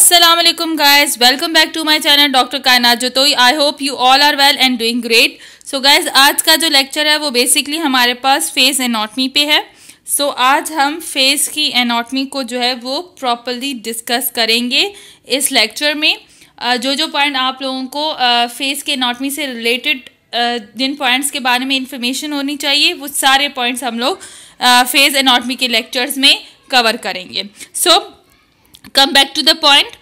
Aslam guys welcome back to my channel doctor Kainat Jatoi I hope you all are well and doing great so guys आज का जो lecture है वो basically हमारे पास फेस एनाटमी पे है सो so, आज हम फेस की एनाटमी को जो है वो प्रॉपरली डिस्कस करेंगे इस लेक्चर में जो जो पॉइंट आप लोगों को फेस के एनाटमी से रिलेटेड जिन पॉइंट्स के बारे में इंफॉर्मेशन होनी चाहिए वो सारे पॉइंट्स हम लोग फेस एनाटमी के लेक्चर्स में कवर करेंगे so so, come back to the point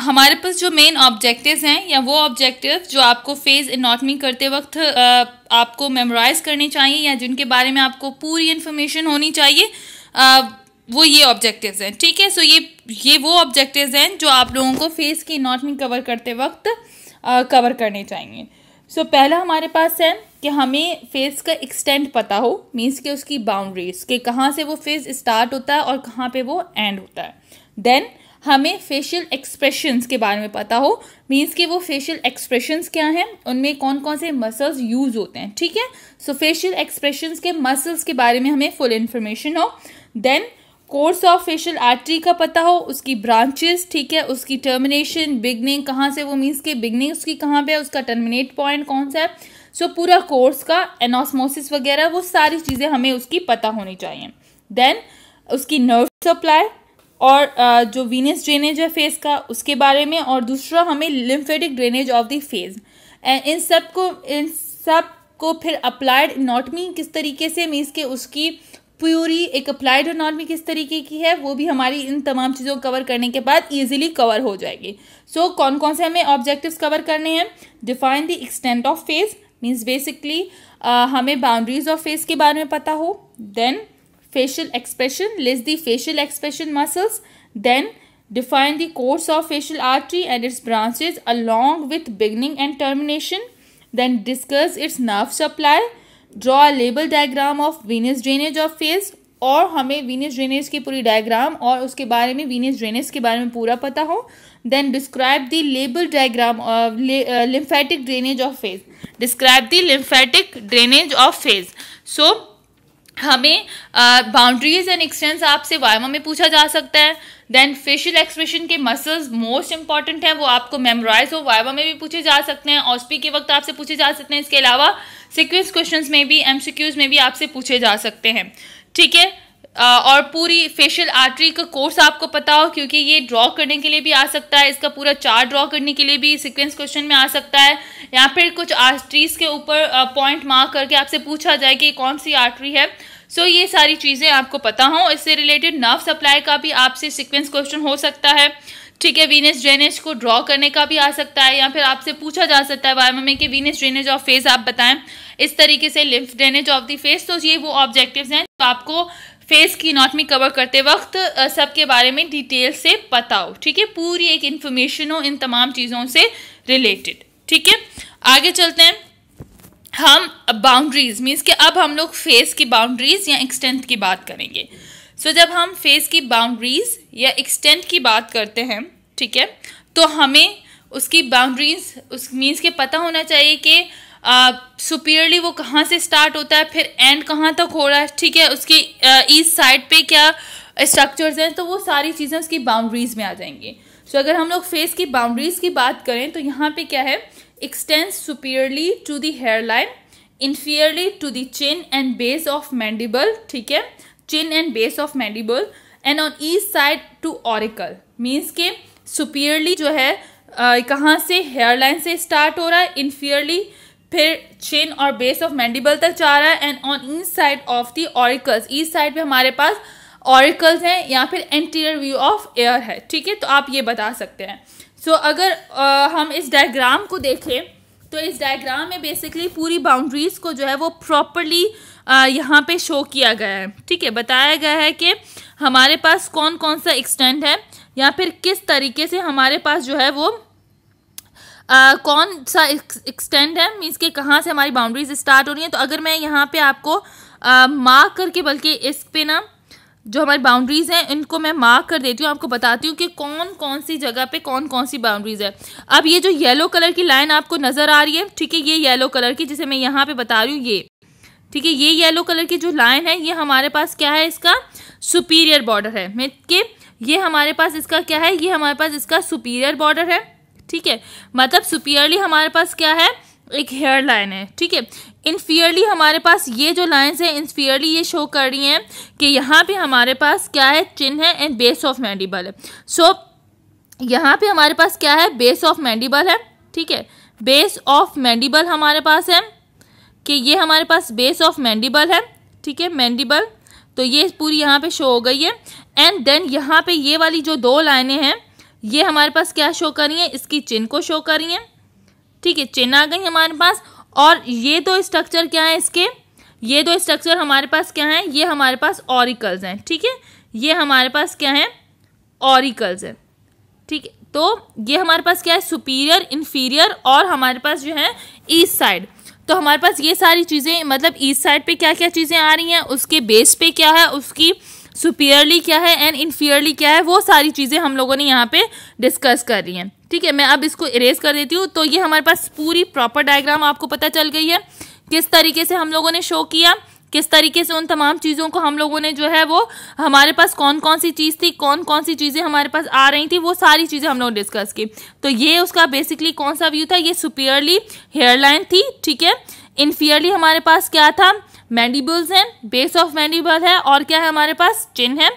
हमारे पास जो मेन ऑब्जेक्टिव्स हैं या वो ऑब्जेक्टिव जो आपको फेज इनॉटमी करते वक्त uh, आपको मेमोराइज करने चाहिए या जिनके बारे में आपको पूरी इन्फॉर्मेशन होनी चाहिए uh, वो ये ऑब्जेक्टिव्स हैं ठीक है सो ये ये वो ऑब्जेक्टिव्स हैं जो आप लोगों को फेज की इनॉटमी कवर करते वक्त कवर uh, करने चाहिए सो so, पहला हमारे पास है कि हमें फेस का एक्सटेंड पता हो मीन्स के उसकी बाउंड्रीज कि कहाँ से वो फेस स्टार्ट होता है और कहाँ पे वो एंड होता है देन हमें फेशियल एक्सप्रेशंस के बारे में पता हो मीन्स कि वो फेशियल एक्सप्रेशंस क्या हैं उनमें कौन कौन से मसल्स यूज होते हैं ठीक है सो फेशियल एक्सप्रेशंस के मसल्स के बारे में हमें फुल इन्फॉर्मेशन हो then course of facial artery का पता हो उसकी ब्रांचेस ठीक है उसकी टर्मिनेशन बिगनिंग कहाँ से वो मीन्स के बिगनिंग उसकी कहाँ पर है उसका टर्मिनेट पॉइंट कौन सा है सो so, पूरा कोर्स का एनासमोसिस वगैरह वो सारी चीज़ें हमें उसकी पता होनी चाहिए देन उसकी नर्व सप्लाई और जो वीनस ड्रेनेज है फेस का उसके बारे में और दूसरा हमें lymphatic drainage of the face and इन सब को इन सब को फिर अप्लाइड इनॉटमी किस तरीके से मीन्स के उसकी प्योरी एक अप्लाइड इनॉटमी किस तरीके की है वो भी हमारी इन तमाम चीज़ों को कवर करने के बाद ईजिली कवर हो जाएगी सो so, कौन कौन से हमें ऑब्जेक्टिव कवर करने हैं define the extent of face means basically हमें बाउंड्रीज ऑफ फेस के बारे में पता हो then facial expression list the facial expression muscles then define the course of facial artery and its branches along with beginning and termination then discuss its nerve supply draw a label diagram of venous drainage of face और हमें Venus drainage की पूरी diagram और उसके बारे में Venus drainage के बारे में पूरा पता हो then describe the label diagram lymphatic drainage of face describe the lymphatic drainage of face so हमें बाउंड्रीज एंड एक्सटेंस आपसे वायमा में पूछा जा सकता है देन फेशियल एक्सप्रेशन के मसल्स मोस्ट इंपॉर्टेंट हैं वो आपको मेमोराइज हो वायवा में भी पूछे जा सकते हैं ऑस्पी के वक्त आपसे पूछे जा सकते हैं इसके अलावा सिक्वेंस क्वेश्चंस में भी एमसीक्यूज में भी आपसे पूछे जा सकते हैं ठीक है और पूरी फेशियल आर्टरी का कोर्स आपको पता हो क्योंकि ये ड्रॉ करने के लिए भी आ सकता है इसका पूरा चार्ट ड्रॉ करने के लिए भी सीक्वेंस क्वेश्चन में आ सकता है या फिर कुछ आर्टरीज के ऊपर पॉइंट मार्क करके आपसे पूछा जाए कि कौन सी आर्टरी है सो so, ये सारी चीज़ें आपको पता हों इससे रिलेटेड नर्व सप्लाई का भी आपसे सिक्वेंस क्वेश्चन हो सकता है ठीक है वीनस ड्रेनेज को ड्रॉ करने का भी आ सकता है या फिर आपसे पूछा जा सकता है वायमा में कि वीनस ड्रेनेज ऑफ फेस आप बताएं इस तरीके से lymph drainage of the face तो ये वो ऑब्जेक्टिव्स हैं तो आपको फेस की नॉटमी कवर करते वक्त सबके बारे में डिटेल से पता हो ठीक है पूरी एक इन्फॉर्मेशन हो इन तमाम चीज़ों से रिलेटेड ठीक है आगे चलते हैं हम बाउंड्रीज मीन्स कि अब हम लोग फेस की बाउंड्रीज या एक्सटेंथ की बात करेंगे सो so, जब हम फेस की बाउंड्रीज या एक्सटेंथ की बात करते हैं ठीक है तो हमें उसकी बाउंड्रीज उस मीन्स के पता होना चाहिए कि सुपीरियरली वो कहाँ से स्टार्ट होता है फिर एंड कहाँ तक हो रहा है ठीक है उसकी ईस्ट साइड पे क्या स्ट्रक्चर्स हैं तो वो सारी चीज़ें उसकी बाउंड्रीज में आ जाएंगी सो so, अगर हम लोग फेस की बाउंड्रीज की बात करें तो यहाँ पे क्या है extends superiorly to the hair line inferiorly to the chin and base of mandible ठीक है chin and base of mandible and on each side to auricle means के सुपीरियरली जो है कहाँ से हेयर लाइन से स्टार्ट हो रहा है इन्फियरली फिर चिन और बेस ऑफ मैंडिबल तक जा रहा है and on each side of the auricles each side पे हमारे पास ऑरिकल्स हैं या फिर एंटीरियर व्यू ऑफ एयर है ठीक है तो आप ये बता सकते हैं सो so, अगर आ, हम इस डायग्राम को देखें तो इस डायग्राम में बेसिकली पूरी बाउंड्रीज़ को जो है वो प्रॉपरली यहाँ पे शो किया गया है ठीक है बताया गया है कि हमारे पास कौन कौन सा एक्सटेंड है या फिर किस तरीके से हमारे पास जो है वो आ, uh, कौन सा एक्सटेंड है मीन्स के कहाँ से हमारी बाउंड्रीज स्टार्ट हो रही हैं तो अगर मैं यहाँ पे आपको मार्क uh, करके बल्कि इस पे ना जो हमारी बाउंड्रीज़ हैं इनको मैं मार्क कर देती हूँ आपको बताती हूँ कि कौन कौन सी जगह पे कौन कौन सी बाउंड्रीज़ है अब ये जो येलो कलर की लाइन आपको नज़र आ रही है ठीक है ये येलो कलर की जिसे मैं यहाँ पे बता रही हूँ ये ठीक है ये येलो कलर की जो लाइन है ये हमारे पास क्या है इसका सुपीरियर बॉर्डर है मीन के ये हमारे पास इसका क्या है ये हमारे पास इसका सुपीरियर बॉर्डर है ठीक है मतलब सुपियरली हमारे पास क्या है एक हेयर लाइन है ठीक है इनफियरली हमारे पास ये जो लाइंस हैं इनफियरली ये शो कर रही हैं कि यहाँ पे हमारे पास क्या है चिन्ह है एंड बेस ऑफ मैंडिबल है सो so, यहाँ पे हमारे पास क्या है बेस ऑफ मैंडिबल है ठीक है बेस ऑफ मैंडिबल हमारे पास है कि ये हमारे पास बेस ऑफ मैंडिबल है ठीक है मैंडिबल तो ये पूरी यहाँ पे शो हो गई है एंड देन यहाँ पे ये वाली जो दो लाइनें हैं ये हमारे पास क्या शो कर रही है इसकी चिन को शो कर रही है ठीक है चिन आ गई हमारे पास और ये दो स्ट्रक्चर क्या है इसके ये दो स्ट्रक्चर हमारे पास क्या है ये हमारे पास ऑरिकल्स हैं ठीक है ये हमारे पास क्या है ऑरिकल्स हैं ठीक है तो ये हमारे पास क्या है सुपीरियर इन्फीरियर और हमारे पास जो है ईस्ट साइड तो हमारे पास ये सारी चीज़ें मतलब ईस्ट साइड पे क्या क्या चीज़ें आ रही हैं उसके बेस पे क्या है उसकी सुपियरली क्या है एंड इनफियरली क्या है वो सारी चीज़ें हम लोगों ने यहाँ पे डिस्कस कर रही हैं ठीक है मैं अब इसको इरेज कर देती हूँ तो ये हमारे पास पूरी प्रॉपर डायग्राम आपको पता चल गई है किस तरीके से हम लोगों ने शो किया किस तरीके से उन तमाम चीज़ों को हम लोगों ने जो है वो हमारे पास कौन कौन सी चीज़ थी कौन कौन सी चीज़ें हमारे पास आ रही थी वो सारी चीज़ें हम लोग डिस्कस की तो ये उसका बेसिकली कौन सा व्यू था ये सुपियरली हेयरलाइन थी ठीक है इनफियरली हमारे पास क्या था मैंडिबल्स हैं बेस ऑफ मैंडिबल है और क्या है हमारे पास चिन है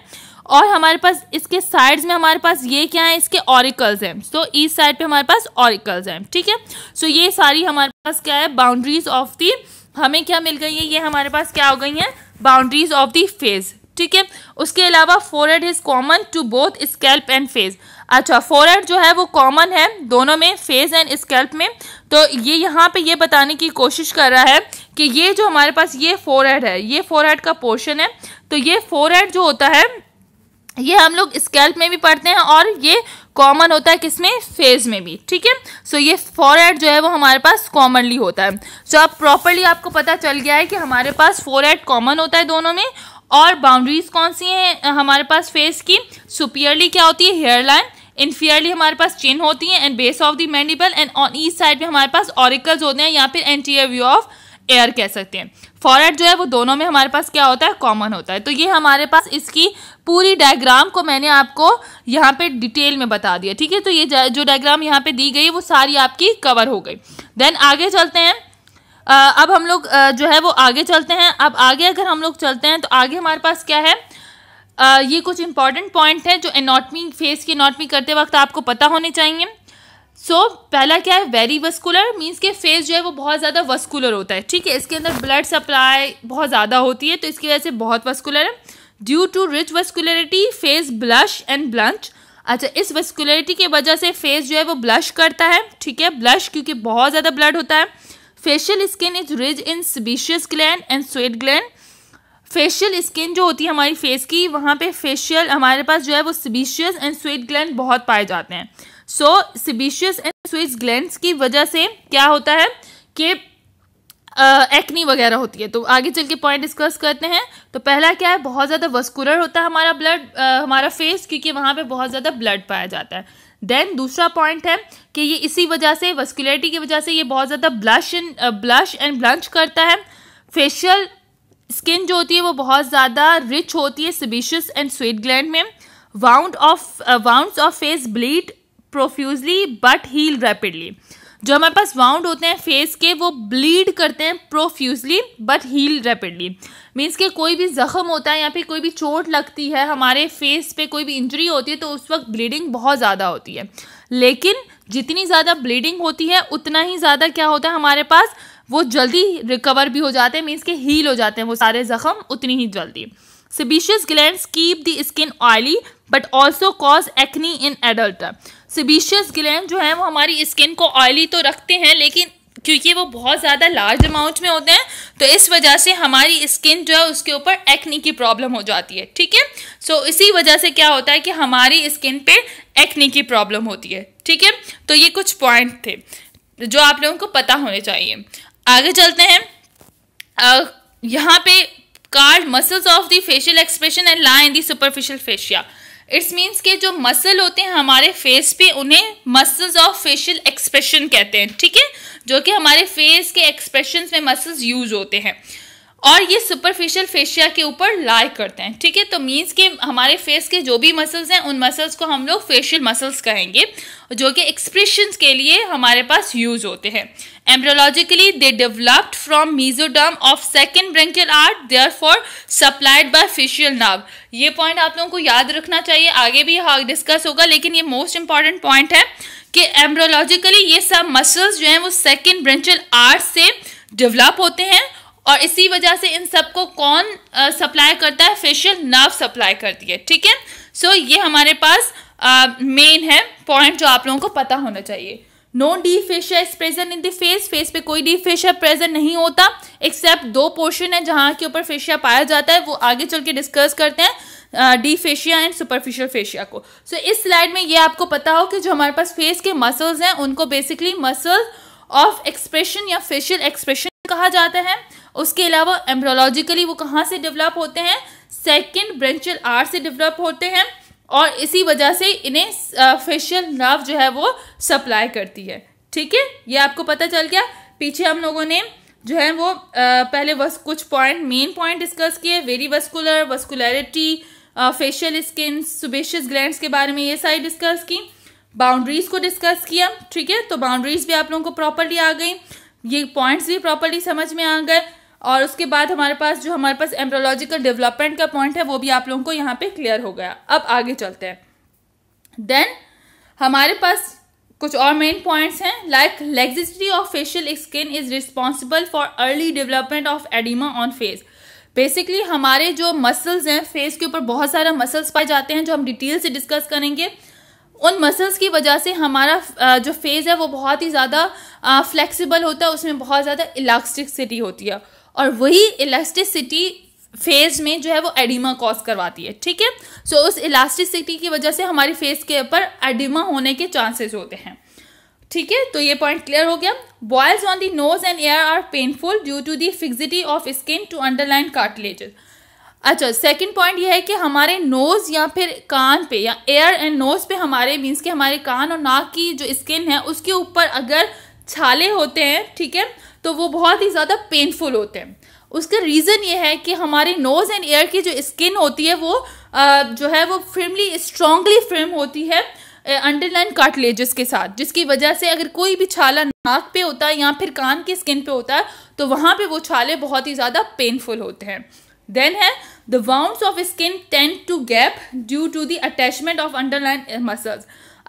और हमारे पास इसके साइड्स में हमारे पास ये क्या है इसके ऑरिकल्स हैं सो ईस्ट साइड पे हमारे पास ऑरिकल्स हैं ठीक है सो so, ये सारी हमारे पास क्या है बाउंड्रीज ऑफ दी हमें क्या मिल गई है ये हमारे पास क्या हो गई हैं बाउंड्रीज ऑफ दी फेज ठीक है उसके अलावा forehead is common to both scalp and face अच्छा फोरहेड जो है वो कॉमन है दोनों में फेस एंड स्कैल्प में तो ये यहाँ पे ये बताने की कोशिश कर रहा है कि ये जो हमारे पास ये फोरहेड है ये फोरहेड का पोर्शन है तो ये फोरहेड जो होता है ये हम लोग स्कैल्प में भी पढ़ते हैं और ये कॉमन होता है किसमें फेज में भी ठीक है सो ये फोरहेड जो है वो हमारे पास कॉमनली होता है सो अब प्रॉपरली आपको पता चल गया है कि हमारे पास फोरहेड कॉमन होता है दोनों में और बाउंड्रीज कौन सी हैं हमारे पास फेस की सुपियरली क्या होती है हेयर लाइन इनफियरली हमारे पास चिन होती है and base of the mandible and on each side में हमारे पास ऑरिकल्स होते हैं या फिर एंटीअर व्यू ऑफ एयर कह सकते हैं फॉरहेड जो है वो दोनों में हमारे पास क्या होता है कॉमन होता है तो ये हमारे पास इसकी पूरी डायग्राम को मैंने आपको यहाँ पे डिटेल में बता दिया ठीक है तो ये जो डायग्राम यहाँ पे दी गई वो सारी आपकी कवर हो गई देन आगे चलते हैं आ, अब हम लोग जो है वो आगे चलते हैं अब आगे अगर हम लोग चलते हैं तो आगे हमारे पास क्या है ये कुछ इंपॉर्टेंट पॉइंट हैं जो एनाटमी फेस की एनाटमी करते वक्त आपको पता होने चाहिए सो so, पहला क्या है वेरी वस्कुलर मीन्स के फेस जो है वो बहुत ज़्यादा वस्कुलर होता है ठीक है इसके अंदर ब्लड सप्लाई बहुत ज़्यादा होती है तो इसकी वजह से बहुत वस्कुलर है due to rich vascularity face blush and blanch अच्छा इस वस्कुलरिटी की वजह से फेस जो है वो ब्लश करता है ठीक है ब्लश क्योंकि बहुत ज़्यादा ब्लड होता है facial skin is rich in sebaceous gland and sweat gland facial skin जो होती है हमारी फेस की वहाँ पे फेशियल हमारे पास जो है वो सिबिशियस एंड स्वेट ग्लैंड बहुत पाए जाते हैं so sebaceous and sweat gland की वजह से क्या होता है कि एक्नी वगैरह होती है तो आगे चल के पॉइंट डिस्कस करते हैं तो पहला क्या है बहुत ज़्यादा वस्कुलर होता है हमारा ब्लड हमारा फेस क्योंकि वहाँ पर बहुत ज़्यादा ब्लड पाया जाता है देन दूसरा पॉइंट है कि ये इसी वजह से वस्कुलरिटी की वजह से ये बहुत ज़्यादा blush and blush and blanch करता है फेशियल स्किन जो होती है वो बहुत ज़्यादा रिच होती है सबिशियस एंड स्वीट ग्लैंड में wound of wound of face bleed profusely but heal rapidly जो हमारे पास वाउंड होते हैं फेस के वो ब्लीड करते हैं profusely but heal rapidly means के कोई भी ज़ख़म होता है या फिर कोई भी चोट लगती है हमारे फेस पे कोई भी इंजरी होती है तो उस वक्त ब्लीडिंग बहुत ज़्यादा होती है लेकिन जितनी ज़्यादा ब्लीडिंग होती है उतना ही ज़्यादा क्या होता है हमारे पास वो जल्दी रिकवर भी हो जाते हैं मीन्स के हील हो जाते हैं वो सारे जख्म उतनी ही जल्दी sebaceous gland keep the skin oily but also cause acne in adult sebaceous gland जो है वो हमारी स्किन को ऑयली तो रखते हैं लेकिन क्योंकि वो बहुत ज़्यादा लार्ज अमाउंट में होते हैं तो इस वजह से हमारी स्किन जो है उसके ऊपर एक्नी की प्रॉब्लम हो जाती है ठीक है सो इसी वजह से क्या होता है कि हमारी स्किन पे एक्नी की प्रॉब्लम होती है ठीक है तो ये कुछ पॉइंट थे जो आप लोगों को पता होने चाहिए आगे चलते हैं यहाँ पे card muscles of the facial expression and lie in the superficial fascia its means के जो मसल होते हैं हमारे फेस पे उन्हें मसल्स ऑफ फेशियल एक्सप्रेशन कहते हैं ठीक है जो कि हमारे फेस के एक्सप्रेशन में मसल्स यूज होते हैं और ये सुपरफिशियल फेशिया के ऊपर लाई करते हैं ठीक है तो मीन्स कि हमारे फेस के जो भी मसल्स हैं उन मसल्स को हम लोग फेशियल मसल्स कहेंगे जो कि एक्सप्रेशन के लिए हमारे पास यूज होते हैं embryologically they developed from mesoderm of second branchial arch therefore supplied by facial nerve ये पॉइंट आप लोगों को याद रखना चाहिए आगे भी हाँ डिस्कस होगा लेकिन ये मोस्ट इंपॉर्टेंट पॉइंट है कि एम्ब्रोलॉजिकली ये सब मसल्स जो हैं वो सेकेंड ब्रेंचल आर्ट से डेवलप होते हैं और इसी वजह से इन सबको कौन सप्लाई करता है फेशियल नर्व सप्लाई करती है ठीक है सो ये हमारे पास मेन है पॉइंट जो आप लोगों को पता होना चाहिए no deep fascia is present in the face face पे कोई डी फेशिया प्रेजेंट नहीं होता एक्सेप्ट दो पोर्शन है जहाँ के ऊपर फेशिया पाया जाता है वो आगे चल के डिस्कस करते हैं deep fascia and superficial fascia को सो so, इस स्लाइड में ये आपको पता हो कि जो हमारे पास फेस के मसल्स हैं उनको बेसिकली मसल ऑफ एक्सप्रेशन या फेशियल एक्सप्रेशन कहा जाता है उसके अलावा एम्ब्रोलॉजिकली वो कहाँ से डेवलप होते हैं सेकेंड ब्रेंचल आर से डेवलप होते हैं और इसी वजह से इन्हें फेशियल नर्व जो है वो सप्लाई करती है ठीक है ये आपको पता चल गया पीछे हम लोगों ने जो है वो आ, पहले वस कुछ पॉइंट मेन पॉइंट डिस्कस किए very vascular vascularity facial skin sebaceous gland के बारे में ये सारी डिस्कस की बाउंड्रीज को डिस्कस किया ठीक है तो बाउंड्रीज भी आप लोगों को प्रॉपरली आ गई ये पॉइंट्स भी प्रॉपरली समझ में आ गए और उसके बाद हमारे पास जो हमारे पास एम्ब्रोलॉजिकल डेवलपमेंट का पॉइंट है वो भी आप लोगों को यहाँ पे क्लियर हो गया अब आगे चलते हैं देन हमारे पास कुछ और मेन पॉइंट्स हैं like laxity of facial skin is responsible for early development of oedema on face basically हमारे जो मसल्स हैं फेस के ऊपर बहुत सारा मसल्स पाए जाते हैं जो हम डिटेल से डिस्कस करेंगे उन मसल्स की वजह से हमारा जो फेस है वो बहुत ही ज़्यादा फ्लेक्सिबल होता है उसमें बहुत ज़्यादा इलास्टिकसिटी होती है और वही इलास्टिसिटी फेस में जो है वो एडिमा कॉज करवाती है ठीक है सो उस इलास्टिसिटी की वजह से हमारी फेस के ऊपर एडिमा होने के चांसेस होते हैं ठीक है तो ये पॉइंट क्लियर हो गया boils on the nose and ear are painful due to the fixity of skin to underlying cartilages अच्छा सेकंड पॉइंट ये है कि हमारे नोज़ या फिर कान पे या एयर एंड नोज़ पे हमारे मीन्स के हमारे कान और नाक की जो स्किन है उसके ऊपर अगर छाले होते हैं ठीक है तो वो बहुत ही ज़्यादा पेनफुल होते हैं उसका रीज़न ये है कि हमारे नोज़ एंड एयर की जो स्किन होती है वो आ, जो है वो फिल्मली स्ट्रांगली फ्रेम होती है अंडरलाइन कार्टिलेजेस के साथ जिसकी वजह से अगर कोई भी छाला नाक पे होता है या फिर कान की स्किन पे होता है तो वहाँ पे वो छाले बहुत ही ज़्यादा पेनफुल होते हैं देन है the wound of skin tend to gap due to the attachment of underlying muscles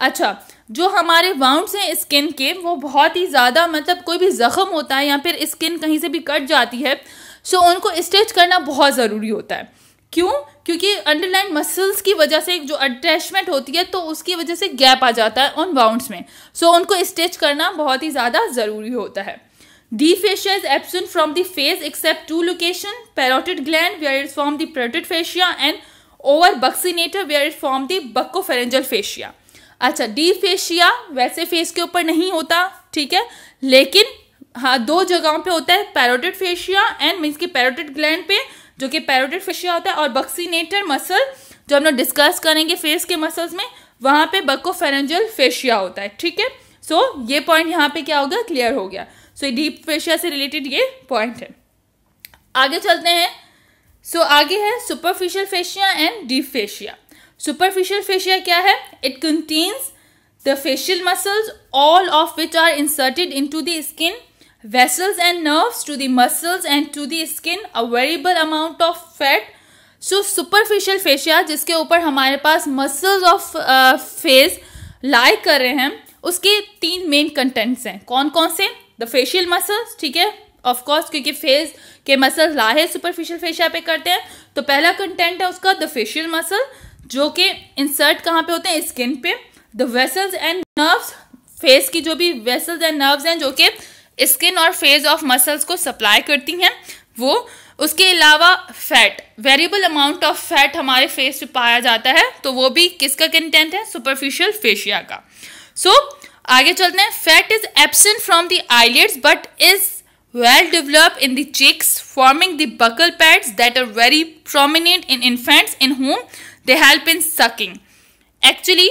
अच्छा जो हमारे वाउंड्स हैं स्किन के वो बहुत ही ज़्यादा मतलब कोई भी जख्म होता है या फिर स्किन कहीं से भी कट जाती है सो उनको स्टिच करना बहुत ज़रूरी होता है क्यों क्योंकि अंडरलाइन मसल्स की वजह से जो अटैचमेंट होती है तो उसकी वजह से गैप आ जाता है उन बाउंड्स में सो so, उनको स्टिच करना बहुत ही ज़्यादा ज़रूरी होता है deep fascia is absent from the face except two location parotid gland where is form दोटिड fascia and over buccinator where is form buccopharyngeal fascia अच्छा डी फेशिया वैसे फेस के ऊपर नहीं होता ठीक है लेकिन हाँ दो जगहों पे होता है पैरोटिड फेशिया एंड मीन्स की पैरोटिड ग्लैंड पे जो कि पैरोटिड फेशिया होता है और बक्सीनेटर मसल जो हम लोग डिस्कस करेंगे फेस के मसल्स में वहां पे बक्को फेरेंजल फेशिया होता है ठीक है सो so, ये पॉइंट यहाँ पे क्या हो गया, क्लियर हो गया. सो डीप फेशिया से रिलेटेड ये पॉइंट है आगे चलते हैं सो so, आगे है superficial fascia and deep fascia superficial fascia क्या है it contains the facial muscles all of which are inserted into the skin vessels and nerves to the muscles and to the skin a variable amount of fat so superficial fascia जिसके ऊपर हमारे पास muscles of face like कर रहे हैं उसके तीन main contents हैं कौन कौन से द फेशियल मसल्स ठीक है ऑफ कोर्स क्योंकि फेस के मसल लाहे सुपरफिशियल फेशिया पे करते हैं तो पहला कंटेंट है उसका द फेशियल मसल जो कि इंसर्ट कहाँ पे होते हैं स्किन पे the vessels and nerves face की जो भी वेसल्स एंड नर्व्स हैं जो कि स्किन और फेस ऑफ मसल्स को सप्लाई करती हैं वो उसके अलावा fat variable amount of fat हमारे फेस पे पाया जाता है तो वो भी किसका कंटेंट है सुपरफिशियल फेशिया का सो so, आगे चलते हैं fat is absent from the eyelids but is well develop in the cheeks forming the buccal pads that are very prominent in infants in whom they help in sucking actually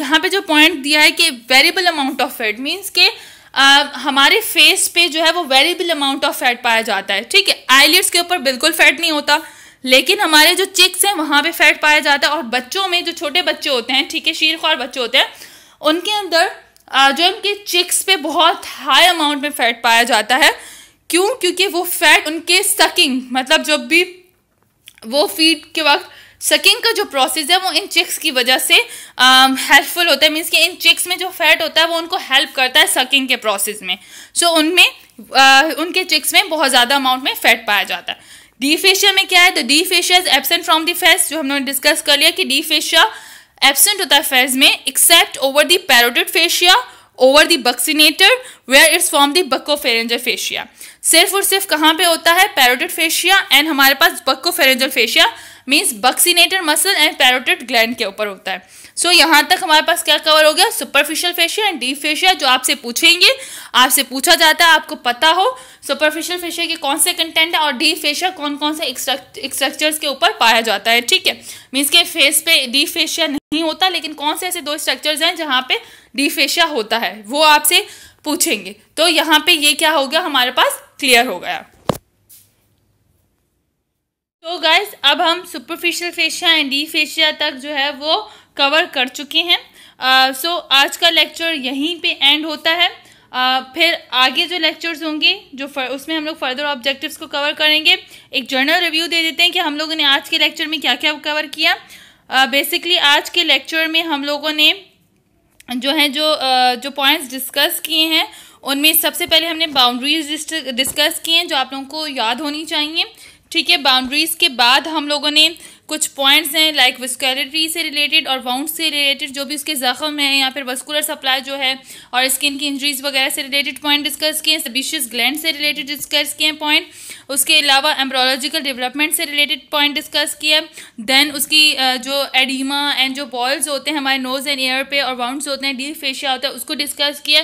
यहाँ पे जो point दिया है कि variable amount of fat means के uh, हमारे face पे जो है वो वेरिएबल अमाउंट ऑफ फैट पाया जाता है ठीक है आईलेट्स के ऊपर बिल्कुल फैट नहीं होता लेकिन हमारे जो चिक्स हैं वहाँ पे फैट पाया जाता है और बच्चों में जो छोटे बच्चे होते हैं ठीक है शीर बच्चे होते हैं उनके अंदर जो इनके चिक्स पे बहुत हाई अमाउंट में फैट पाया जाता है क्यों क्योंकि वो फैट उनके सकिंग मतलब जब भी वो फीड के वक्त सकिंग का जो प्रोसेस है वो इन चिक्स की वजह से हेल्पफुल um, होता है मीन्स कि इन चिक्स में जो फैट होता है वो उनको हेल्प करता है सकिंग के प्रोसेस में सो so, उनमें उनके चिक्स में बहुत ज़्यादा अमाउंट में फैट पाया जाता है डी फेशिया में क्या है तो deep fascia is absent from the face जो हम लोगों ने डिस्कस कर लिया कि डी फेशिया एबसेंट होता है फेज में except over the parotid fascia over the buccinator where its form the pharyngeal fascia सिर्फ और सिर्फ कहाँ पे होता है पैरोटिड फेशिया एंड हमारे पास pharyngeal fascia means buccinator muscle and parotid gland के ऊपर होता है सो so, यहाँ तक हमारे पास क्या कवर हो गया superficial fascia and deep fascia जो आपसे पूछेंगे आपसे पूछा जाता है आपको पता हो सुपरफिशियल फेशिया के कौन से कंटेंट है और डीप फेशिया कौन कौन से स्ट्रक्चर्स के ऊपर पाया जाता है ठीक है मीन्स के फेस पे डीप फेशिया नहीं होता लेकिन कौन से ऐसे दो स्ट्रक्चर्स हैं जहाँ पे डीप फेशिया होता है वो आपसे पूछेंगे तो यहाँ पे ये क्या हो गया हमारे पास क्लियर हो गया तो गाइज अब हम superficial fascia and deep fascia तक जो है वो कवर कर चुके हैं सो uh, so, आज का लेक्चर यहीं पे एंड होता है uh, फिर आगे जो लेक्चर्स होंगे जो फर, उसमें हम लोग फर्दर ऑब्जेक्टिव्स को कवर करेंगे एक जर्नल रिव्यू दे देते हैं कि हम लोगों ने आज के लेक्चर में क्या क्या कवर किया बेसिकली uh, आज के लेक्चर में हम लोगों ने जो है जो uh, जो पॉइंट्स डिस्कस किए हैं उनमें सबसे पहले हमने बाउंड्रीज डिस्कस किए हैं जो आप लोगों को याद होनी चाहिए ठीक है बाउंड्रीज के बाद हम लोगों ने कुछ पॉइंट्स हैं लाइक विस्कुलरिटी से रिलेटेड और वाउंड से रिलेटेड जो भी उसके ज़ख्म हैं या फिर वस्कुलर सप्लाई जो है और स्किन की इंजरीज वगैरह से रिलेटेड पॉइंट डिस्कस किए हैं सबिशियस ग्लैंड से रिलेटेड डिस्कस किए हैं पॉइंट उसके अलावा एम्ब्रोलॉजिकल डेवलपमेंट से रिलेटेड पॉइंट डिस्कस किया देन उसकी जो एडिमा एंड जो बॉल्स होते हैं हमारे नोज़ एंड ईयर पे और वाउंड होते हैं डी फेशिया होता है उसको डिस्कस किया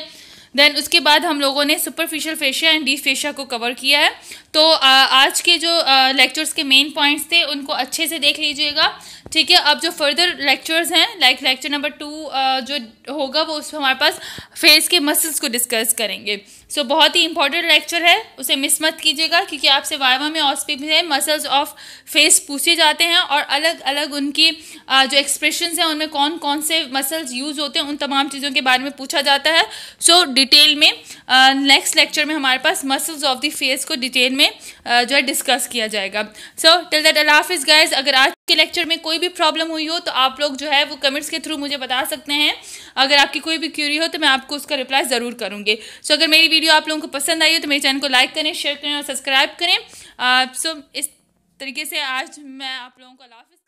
देन उसके बाद हम लोगों ने superficial fascia and deep fascia को कवर किया है तो आज के जो लेक्चर्स के मेन पॉइंट्स थे उनको अच्छे से देख लीजिएगा ठीक है अब जो फर्दर लेक्चर्स हैं लाइक लेक्चर नंबर टू जो होगा वो पर हमारे पास फेस के मसल्स को डिस्कस करेंगे सो so, बहुत ही इंपॉर्टेंट लेक्चर है उसे मिस मत कीजिएगा क्योंकि आपसे वायवा में ऑस्पिक में मसल्स ऑफ फेस पूछे जाते हैं और अलग अलग उनकी जो एक्सप्रेशन हैं उनमें कौन कौन से मसल्स यूज़ होते हैं उन तमाम चीज़ों के बारे में पूछा जाता है सो so, डिटेल में नेक्स्ट लेक्चर में हमारे पास मसल्स ऑफ द फेस को डिटेल में में जो है डिस्कस किया जाएगा सो टिल दैट अलाफ इज़ गाइज अगर आज के लेक्चर में कोई भी प्रॉब्लम हुई हो तो आप लोग जो है वो कमेंट्स के थ्रू मुझे बता सकते हैं अगर आपकी कोई भी क्यूरी हो तो मैं आपको उसका रिप्लाई ज़रूर करूँगी सो so, अगर मेरी वीडियो आप लोगों को पसंद आई हो तो मेरे चैनल को लाइक करें शेयर करें और सब्सक्राइब करें सो uh, so, इस तरीके से आज मैं आप लोगों को अलाफ